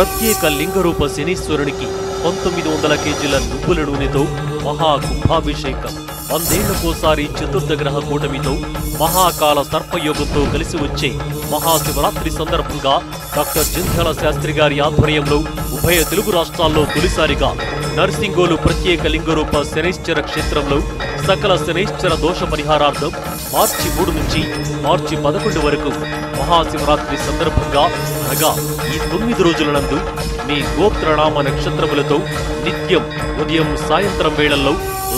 ప్రత్యేక లింగరూప శనీశ్వరునికి పంతొమ్మిది వందల కేజీల నువ్వుల నూనెతో మహాకుంభాభిషేకం వందేళ్లకోసారి చతుర్థ గ్రహ కూటమితో మహాకాల సర్పయోగంతో కలిసి వచ్చే మహాశివరాత్రి సందర్భంగా డాక్టర్ జింధ్యాల శాస్త్రి గారి ఆధ్వర్యంలో ఉభయ తెలుగు రాష్ట్రాల్లో తొలిసారిగా నర్సింగోలు ప్రత్యేక లింగరూప శనైశ్చర క్షేత్రంలో సకల శనైశ్చర దోష పరిహారార్థం మార్చి మూడు నుంచి మార్చి పదకొండు వరకు మహాశివరాత్రి సందర్భంగా అనగా ఈ తొమ్మిది రోజుల నందు మీ గోత్రనామ నక్షత్రములతో నిత్యం ఉదయం సాయంత్రం వేళల్లో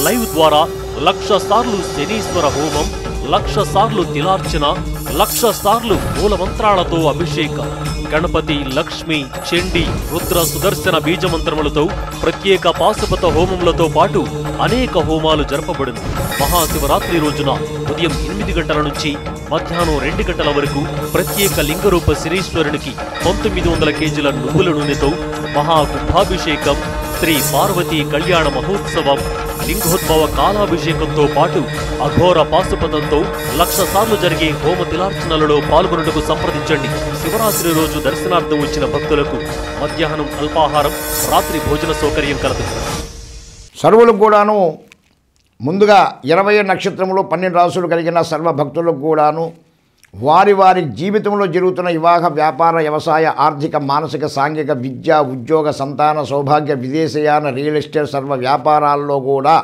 లైవ్ ద్వారా లక్ష సార్లు శనీశ్వర హోమం లక్ష సార్లు తిలార్చన లక్ష సార్లు మూలమంత్రాలతో అభిషేకం గణపతి లక్ష్మి చెండి రుద్ర సుదర్శన బీజమంత్రములతో ప్రత్యేక పాశుపత హోమములతో పాటు అనేక హోమాలు జరపబడింది మహాశివరాత్రి రోజున ఉదయం ఎనిమిది గంటల నుంచి మధ్యాహ్నం రెండు గంటల వరకు ప్రత్యేక లింగరూప శిరీశ్వరునికి పంతొమ్మిది వందల కేజీల నువ్వుల నూనెతో మహాకుంభాభిషేకం శ్రీ పార్వతీ కళ్యాణ మహోత్సవం లింగోద్భవ కాలాభిషేకంతో పాటు అఘోర పాశుపతంతో లక్ష సార్లు జరిగే తిలార్చనలలో పాల్గొనటకు సంప్రదించండి శివరాత్రి రోజు దర్శనార్థం వచ్చిన భక్తులకు మధ్యాహ్నం అల్పాహారం రాత్రి భోజన సౌకర్యం కలదు సర్వులకు కూడాను ముందుగా ఇరవై నక్షత్రములు పన్నెండు రాసులు కలిగిన సర్వ కూడాను వారి వారి జీవితంలో జరుగుతున్న వివాహ వ్యాపార వ్యవసాయ ఆర్థిక మానసిక సాంఘిక విద్య ఉద్యోగ సంతాన సౌభాగ్య విదేశయాన రియల్ ఎస్టేట్ సర్వ వ్యాపారాల్లో కూడా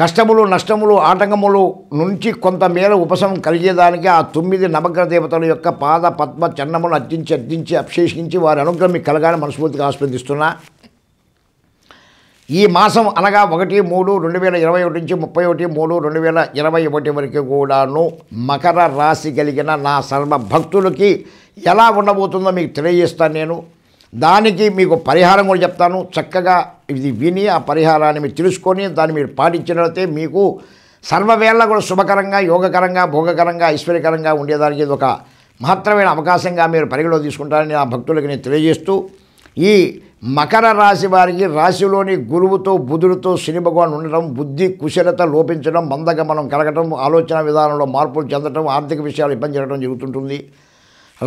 కష్టములు నష్టములు ఆటంకములు నుంచి కొంతమేర ఉపశమం కలిగేదానికి ఆ తొమ్మిది నవగ్ర దేవతల యొక్క పాద పద్మ చన్నములు అర్జించి అర్జించి అభిషేషించి వారి అనుగ్రహం కలగాలని మనస్ఫూర్తిగా ఆస్వాదిస్తున్నా ఈ మాసం అనగా ఒకటి మూడు రెండు వేల ఇరవై ఒకటి నుంచి ముప్పై ఒకటి మూడు రెండు వేల ఇరవై ఒకటి వరకు కూడాను మకర రాశి కలిగిన నా సర్వ భక్తులకి ఎలా ఉండబోతుందో మీకు తెలియజేస్తాను నేను దానికి మీకు పరిహారం కూడా చెప్తాను చక్కగా ఇది విని ఆ పరిహారాన్ని మీరు తెలుసుకొని దాన్ని మీరు పాటించినట్లయితే మీకు సర్వవేళ కూడా శుభకరంగా యోగకరంగా భోగకరంగా ఐశ్వర్యకరంగా ఉండేదానికి ఇది ఒక మహత్తరమైన అవకాశంగా మీరు పరిగణలో తీసుకుంటారని నా భక్తులకి నేను తెలియజేస్తూ ఈ మకర రాశి వారికి రాశిలోని గురువుతో బుధుడితో శని భగవాన్ ఉండటం బుద్ధి కుశలత లోపించడం మందగమనం కలగటం ఆలోచన విధానంలో మార్పులు చెందడం ఆర్థిక విషయాలు ఇబ్బంది చేయడం జరుగుతుంటుంది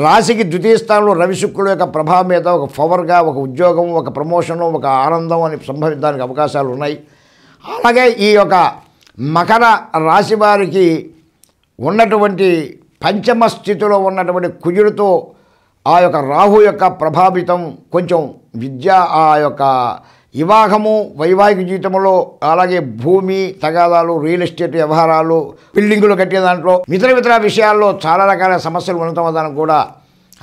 రాశికి ద్వితీయ స్థానంలో రవిశుక్రుడు యొక్క ప్రభావం మీద ఒక పవర్గా ఒక ఉద్యోగం ఒక ప్రమోషను ఒక ఆనందం అని సంభవించడానికి అవకాశాలు ఉన్నాయి అలాగే ఈ యొక్క మకర రాశి వారికి ఉన్నటువంటి పంచమ స్థితిలో ఉన్నటువంటి కుజుడితో ఆ యొక్క రాహు యొక్క ప్రభావితం కొంచెం విద్య ఆ యొక్క వివాహము వైవాహిక జీవితంలో అలాగే భూమి తగాదాలు రియల్ ఎస్టేట్ వ్యవహారాలు బిల్డింగులు కట్టే దాంట్లో ఇతర ఇతర విషయాల్లో చాలా రకాల సమస్యలు ఉండటం దానికి కూడా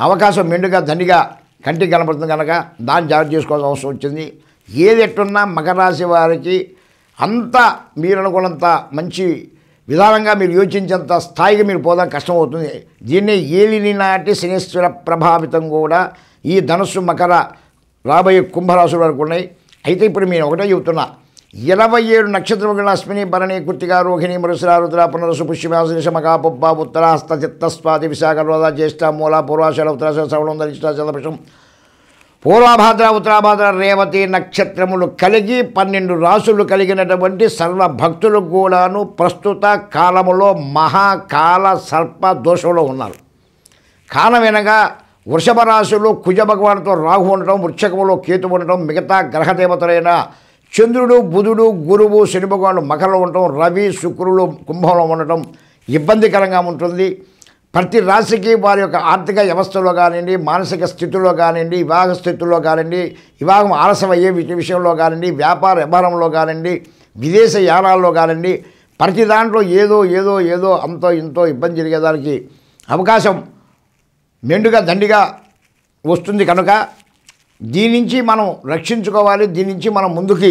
అవకాశం మెండుగా ధనిగా కంటికి కనపడుతుంది కనుక దాన్ని జాగ్రత్త చేసుకోవాల్సిన అవసరం వచ్చింది ఏది ఎట్టున్నా మకర రాశి వారికి అంత మీరనుకున్నంత మంచి విధానంగా మీరు యోచించేంత స్థాయికి మీరు పోదాం కష్టం అవుతుంది దీన్నే ఏలిని నాటి శనీశ్వర ప్రభావితం కూడా ఈ ధనస్సు మకర రాబోయే కుంభరాశుల వరకు ఉన్నాయి అయితే ఇప్పుడు నేను ఒకటే చెబుతున్నా ఇరవై ఏడు నక్షత్రముల అశ్విని భరణి కుర్తిగా రోహిణి మృసుర రుద్ర పునరసు పుష్యమాసుని శమక పుబ్బ ఉత్తర చిత్తస్వాది విశాఖ రోధ జ్యేష్ఠ మూల పూర్వాశల ఉత్తరాశ శ్రవణం ధరిష్ట పూర్వభాద్ర ఉత్తరాభాద్ర రేవతి నక్షత్రములు కలిగి పన్నెండు రాసులు కలిగినటువంటి సర్వ భక్తులకు కూడాను ప్రస్తుత కాలములో మహాకాల సర్ప దోషంలో ఉన్నారు కారణమేనగా వృషభ రాశులు కుజ భగవానుతో రాహు ఉండటం వృక్షకములో కేతు ఉండటం మిగతా గ్రహ దేవతలైన చంద్రుడు బుధుడు గురువు శని భగవానుడు మకరలో ఉండటం రవి శుక్రులు కుంభంలో ఉండటం ఇబ్బందికరంగా ఉంటుంది ప్రతి రాశికి వారి యొక్క ఆర్థిక వ్యవస్థలో కానివ్వండి మానసిక స్థితిలో కానివ్వండి వివాహ స్థితిలో కానివ్వండి వివాహం ఆలస్యమయ్యే విషయంలో కానివ్వండి వ్యాపార వ్యవహారంలో కానివ్వండి విదేశ యానాల్లో కానివ్వండి ప్రతి దాంట్లో ఏదో ఏదో ఏదో అంతో ఇంతో ఇబ్బంది జరిగేదానికి అవకాశం మెండుగా దండిగా వస్తుంది కనుక దీని నుంచి మనం రక్షించుకోవాలి దీని నుంచి మనం ముందుకి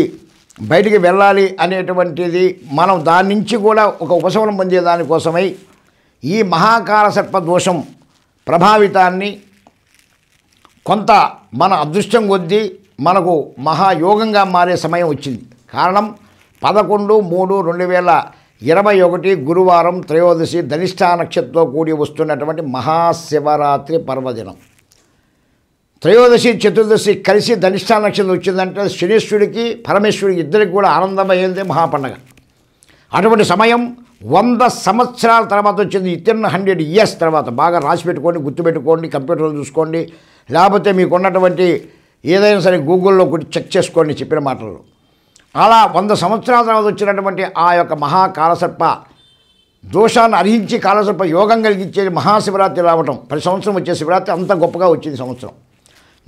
బయటికి వెళ్ళాలి అనేటువంటిది మనం దాని నుంచి కూడా ఒక ఉపశమనం పొందే ఈ మహాకాల సర్పదోషం ప్రభావితాన్ని కొంత మన అదృష్టం కొద్దీ మనకు మహాయోగంగా మారే సమయం వచ్చింది కారణం పదకొండు మూడు రెండు వేల ఇరవై ఒకటి గురువారం త్రయోదశి ధనిష్టా నక్షత్రంతో కూడి వస్తున్నటువంటి మహాశివరాత్రి పర్వదినం త్రయోదశి చతుర్దశి కలిసి ధనిష్టా నక్షత్రం వచ్చిందంటే శనీశ్వరుడికి పరమేశ్వరుడికి ఇద్దరికి కూడా ఆనందమయ్యేది మహాపండగ అటువంటి సమయం వంద సంవత్సరాల తర్వాత వచ్చింది ఇతన్ హండ్రెడ్ ఇయర్స్ తర్వాత బాగా రాసి పెట్టుకోండి గుర్తుపెట్టుకోండి కంప్యూటర్లో చూసుకోండి లేకపోతే మీకు ఉన్నటువంటి ఏదైనా సరే గూగుల్లో కూడా చెక్ చేసుకోండి చెప్పిన మాటలు అలా వంద సంవత్సరాల తర్వాత వచ్చినటువంటి ఆ యొక్క మహాకాలసర్ప దోషాన్ని అర్హించి కాలసర్ప యోగం కలిగించేది మహాశివరాత్రి రావటం ప్రతి సంవత్సరం వచ్చే శివరాత్రి అంత గొప్పగా వచ్చింది సంవత్సరం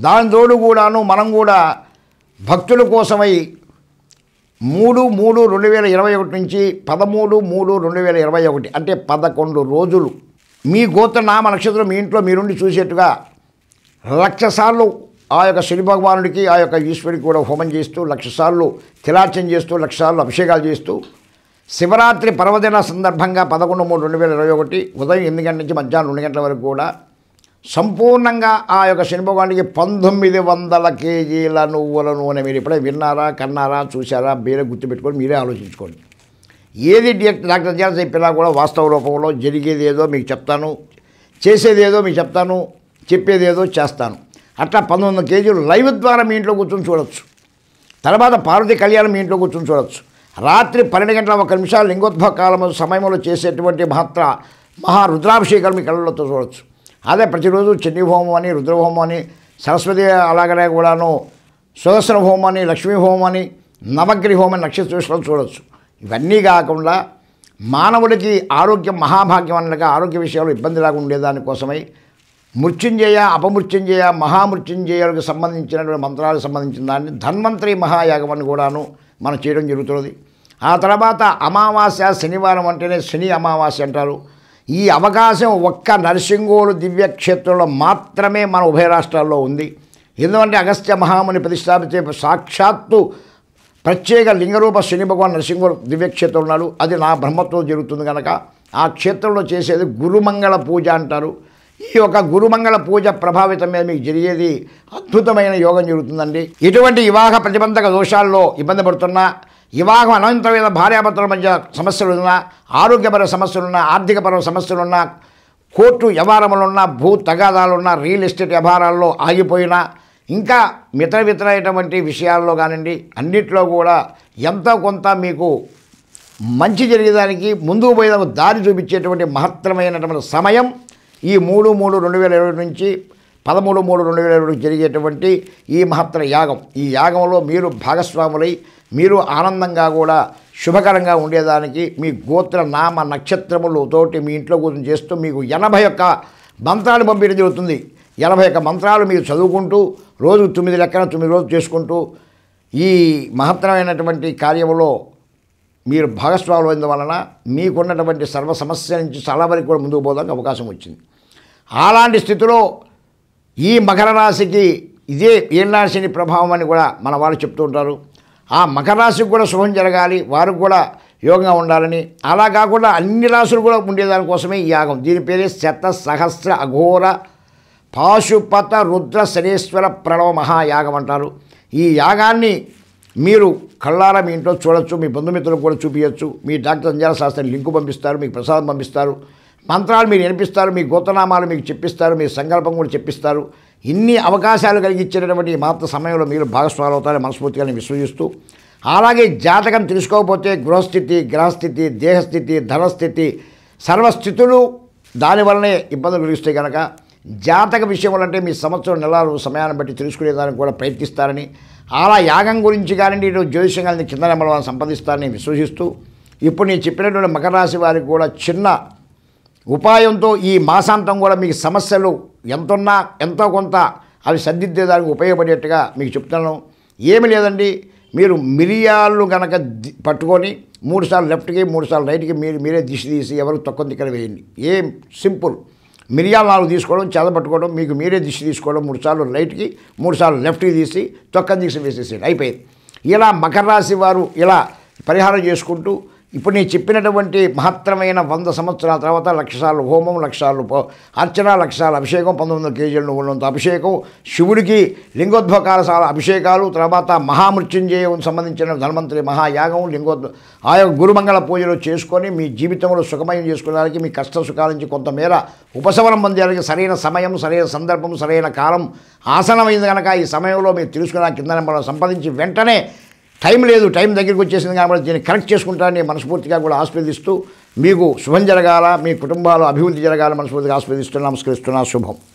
దాని తోడు కూడాను మనం కూడా భక్తుల కోసమై మూడు మూడు రెండు వేల ఇరవై ఒకటి నుంచి పదమూడు మూడు రెండు వేల ఇరవై ఒకటి అంటే పదకొండు రోజులు మీ గోత్ర నామ నక్షత్రం మీ ఇంట్లో మీరుండి చూసేట్టుగా లక్షసార్లు ఆ యొక్క శని భగవానుడికి ఆ యొక్క ఈశ్వరికి కూడా హోమం చేస్తూ లక్షసార్లు తిలార్చన చేస్తూ లక్షసార్లు అభిషేకాలు చేస్తూ శివరాత్రి పర్వదిన సందర్భంగా పదకొండు మూడు రెండు వేల ఇరవై ఒకటి ఉదయం ఎనిమిది గంటల నుంచి మధ్యాహ్నం రెండు గంటల వరకు కూడా సంపూర్ణంగా ఆ యొక్క శనిభగవానికి పంతొమ్మిది వందల కేజీల నువ్వుల నూనె మీరు ఇప్పుడే విన్నారా కన్నారా చూసారా మీరే గుర్తుపెట్టుకొని మీరే ఆలోచించుకోండి ఏది డాక్టర్ జాన్ చెప్పినా కూడా వాస్తవ రూపంలో జరిగేది ఏదో మీకు చెప్తాను చేసేది ఏదో మీకు చెప్తాను చెప్పేది ఏదో చేస్తాను అట్లా పంతొమ్మిది కేజీలు లైవ్ ద్వారా మీ ఇంట్లో కూర్చొని చూడొచ్చు తర్వాత పార్వతి కళ్యాణం మీ ఇంట్లో కూర్చొని చూడొచ్చు రాత్రి పన్నెండు గంటల ఒక నిమిషాలు లింగోద్భవ కాలం సమయంలో చేసేటువంటి మహత్ర మహా రుద్రాభిషేకాలు మీ కళ్ళతో చూడొచ్చు అదే ప్రతిరోజు చండీ హోమం అని రుద్రహోమం అని సరస్వతి అలాగనే కూడాను సుదర్శన హోమం అని లక్ష్మీ హోమం నవగ్రి హోమం నక్షత్రం చూడవచ్చు ఇవన్నీ కాకుండా మానవుడికి ఆరోగ్యం మహాభాగ్యం అనగా ఆరోగ్య విషయాలు ఇబ్బంది లేకుండా ఉండేదానికోసమై మృత్యుంజయ అపమృత్యుంజయ మహామృత్యుంజయాలకు సంబంధించినటువంటి మంత్రాలకు సంబంధించిన దాన్ని ధన్వంతరి మహాయాగం అని కూడాను మనం చేయడం జరుగుతున్నది ఆ తర్వాత అమావాస్య శనివారం అంటేనే శని అమావాస్య అంటారు ఈ అవకాశం ఒక్క నరసింహోలు దివ్యక్షేత్రంలో మాత్రమే మన ఉభయ రాష్ట్రాల్లో ఉంది ఎందుకంటే అగస్త్య మహాముని ప్రతిష్టాపించే సాక్షాత్తు ప్రత్యేక లింగరూప శని భగవాన్ నరసింహుడు దివ్యక్షేత్రం ఉన్నాడు అది నా బ్రహ్మత్వం జరుగుతుంది కనుక ఆ క్షేత్రంలో చేసేది గురుమంగళ పూజ అంటారు ఈ యొక్క గురుమంగళ పూజ ప్రభావితం మీద మీకు జరిగేది అద్భుతమైన యోగం జరుగుతుందండి ఎటువంటి వివాహ ప్రతిబంధక దోషాల్లో ఇబ్బంది పడుతున్నా వివాహం అనంతమైన భార్యాభర్తల మధ్య సమస్యలున్నా ఆరోగ్యపర సమస్యలున్నా ఆర్థికపర సమస్యలున్నా కోర్టు వ్యవహారములున్నా భూ తగాదాలున్నా రియల్ ఎస్టేట్ వ్యవహారాల్లో ఆగిపోయినా ఇంకా మితర మితరైనటువంటి విషయాల్లో కానివ్వండి అన్నిట్లో కూడా ఎంతో కొంత మీకు మంచి జరిగేదానికి ముందుకు పోయేదానికి దారి చూపించేటువంటి మహత్తరమైనటువంటి సమయం ఈ మూడు మూడు రెండు వేల ఇరవై నుంచి పదమూడు మూడు రెండు వేల ఇరవై జరిగేటువంటి ఈ మహత్తర యాగం ఈ యాగంలో మీరు భాగస్వాములై మీరు ఆనందంగా కూడా శుభకరంగా ఉండేదానికి మీ గోత్ర నామ నక్షత్రములతోటి మీ ఇంట్లో కూర్చొని చేస్తూ మీకు ఎనభై యొక్క మంత్రాలు పంపిణీ జరుగుతుంది ఎనభై యొక్క మంత్రాలు మీరు చదువుకుంటూ రోజు తొమ్మిది లెక్కన తొమ్మిది రోజులు చేసుకుంటూ ఈ మహత్తరమైనటువంటి కార్యంలో మీరు భాగస్వాములు వలన మీకున్నటువంటి సర్వ సమస్య నుంచి చాలా వరకు కూడా ముందుకు పోవడానికి అవకాశం వచ్చింది అలాంటి స్థితిలో ఈ మకర రాశికి ఇదే ఏళ్ళరాశిని ప్రభావం అని కూడా మన వాళ్ళు చెప్తూ ఉంటారు ఆ మకర రాశికి కూడా శుభం జరగాలి వారికి కూడా యోగంగా ఉండాలని అలా కాకుండా అన్ని రాశులు కూడా ఉండేదానికోసమే ఈ యాగం దీని పేరే శత సహస్ర అఘోర పాశుపత రుద్ర శనేశ్వర ప్రణవ మహాయాగం అంటారు ఈ యాగాన్ని మీరు కళ్ళార మీ ఇంట్లో చూడొచ్చు మీ బంధుమిత్రులకు కూడా చూపించచ్చు మీ డాక్టర్ అంజాల శాస్త్రి లింకు పంపిస్తారు మీకు ప్రసాదం పంపిస్తారు మంత్రాలు మీరు వినిపిస్తారు మీ గోతనామాలు మీకు చెప్పిస్తారు మీ సంకల్పం కూడా చెప్పిస్తారు ఇన్ని అవకాశాలు కలిగించేటటువంటి మాత్ర సమయంలో మీరు భాగస్వాములు అవుతారని మనస్ఫూర్తిగా విశ్వసిస్తూ అలాగే జాతకం తెలుసుకోకపోతే గృహస్థితి గ్రహస్థితి దేహస్థితి ధనస్థితి సర్వస్థితులు దానివల్లనే ఇబ్బందులు కలిగిస్తాయి కనుక జాతక విషయం అంటే మీ సంవత్సరం నెలలు సమయాన్ని బట్టి తెలుసుకునేదానికి కూడా ప్రయత్నిస్తారని అలా యాగం గురించి కానివ్వండి ఇటు జ్యోతిషం కానివ్వండి కింద సంపాదిస్తారని విశ్వసిస్తూ ఇప్పుడు నేను చెప్పినటువంటి మకర రాశి వారికి కూడా చిన్న ఉపాయంతో ఈ మాసాంతం కూడా మీకు సమస్యలు ఎంతున్నా ఎంతో కొంత అవి దానికి ఉపయోగపడేట్టుగా మీకు చెప్తాను ఏమి లేదండి మీరు మిరియాలు కనుక పట్టుకొని మూడుసార్లు లెఫ్ట్కి మూడుసార్లు రైట్కి మీరు మీరే దిశ తీసి ఎవరు తక్కువ దిక్కన వేయండి ఏం సింపుల్ మిరియాలు నాలుగు తీసుకోవడం పట్టుకోవడం మీకు మీరే దిశ తీసుకోవడం మూడుసార్లు రైట్కి మూడుసార్లు లెఫ్ట్కి తీసి తొక్క దిశ వేసేసేయండి అయిపోయింది ఇలా మకర రాశి వారు ఇలా పరిహారం చేసుకుంటూ ఇప్పుడు నేను చెప్పినటువంటి మహత్తరమైన వంద సంవత్సరాల తర్వాత లక్షసార్లు హోమం లక్షసార్లు అర్చన లక్షసార్ల అభిషేకం పంతొమ్మిది వందల కేజీలు ఉన్నంత అభిషేకం శివుడికి లింగోద్భకారసాల అభిషేకాలు తర్వాత మహామృత్యుంజయం సంబంధించిన ధన్వంతరి మహాయాగం లింగోద్ ఆ యొక్క గురుమంగళ పూజలు చేసుకొని మీ జీవితంలో సుఖమయం చేసుకునేదానికి మీ కష్ట సుఖాల నుంచి కొంతమేర ఉపశమనం పొందేదానికి సరైన సమయం సరైన సందర్భం సరైన కాలం ఆసనమైంది కనుక ఈ సమయంలో మీరు తెలుసుకున్న కింద సంపాదించి వెంటనే టైం లేదు టైం దగ్గరికి వచ్చేసింది కాబట్టి దీన్ని కరెక్ట్ చేసుకుంటానని మనస్ఫూర్తిగా కూడా ఆస్వాదిస్తూ మీకు శుభం జరగాల మీ కుటుంబాలు అభివృద్ధి జరగాల మనస్ఫూర్తిగా ఆస్వాదిస్తూ నమస్కరిస్తున్నా శుభం